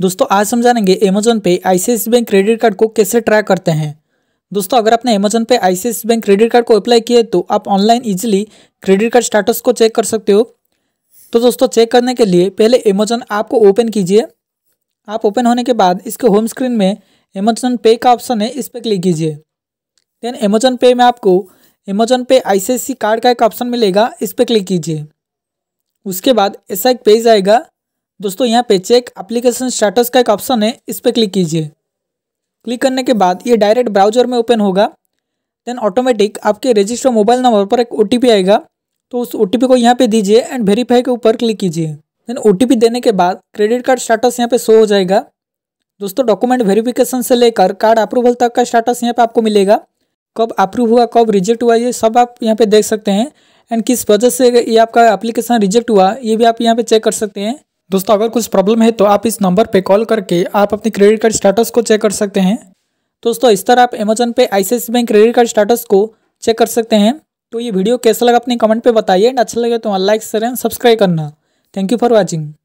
दोस्तों आज हम जानेंगे Amazon Pay C bank credit card को कैसे ट्रैक करते हैं दोस्तों अगर आपने Amazon Pay C bank credit card को अप्लाई किया तो आप online easily credit card status को चेक कर सकते हो तो दोस्तों चेक करने के लिए पहले अमेजोन ऐप को ओपन कीजिए आप ओपन होने के बाद इसके होम स्क्रीन में अमेजोन पे का ऑप्शन है इस पर क्लिक कीजिए देन अमेजोन पे में आपको अमेजोन पे आई कार्ड का एक ऑप्शन मिलेगा इस पर क्लिक कीजिए उसके बाद ऐसा एक पेज आएगा दोस्तों यहाँ पे चेक एप्लीकेशन स्टेटस का एक ऑप्शन है इस पर क्लिक कीजिए क्लिक करने के बाद ये डायरेक्ट ब्राउजर में ओपन होगा देन ऑटोमेटिक आपके रजिस्टर मोबाइल नंबर पर एक ओ आएगा तो उस ओ को यहाँ पे दीजिए एंड वेरीफाई के ऊपर क्लिक कीजिए देन ओ देने के बाद क्रेडिट कार्ड स्टेटस यहाँ पे शो हो जाएगा दोस्तों डॉक्यूमेंट वेरिफिकेशन से लेकर कार्ड अप्रूवल तक का स्टेटस यहाँ पे आपको मिलेगा कब अप्रूव हुआ कब रिजेक्ट हुआ ये सब आप यहाँ पे देख सकते हैं एंड किस वजह से ये आपका एप्लीकेशन रिजेक्ट हुआ ये भी आप यहाँ पे चेक कर सकते हैं दोस्तों अगर कुछ प्रॉब्लम है तो आप इस नंबर पे कॉल करके आप अपने क्रेडिट कार्ड स्टेटस को चेक कर सकते हैं दोस्तों इस तरह आप Amazon Pay ICICI bank credit card status को चेक कर सकते हैं तो ये वीडियो कैसा लगा अपने कमेंट पे बताइए एंड अच्छा लगे तो लाइक शेयर एंड सब्सक्राइब करना थैंक यू फॉर वॉचिंग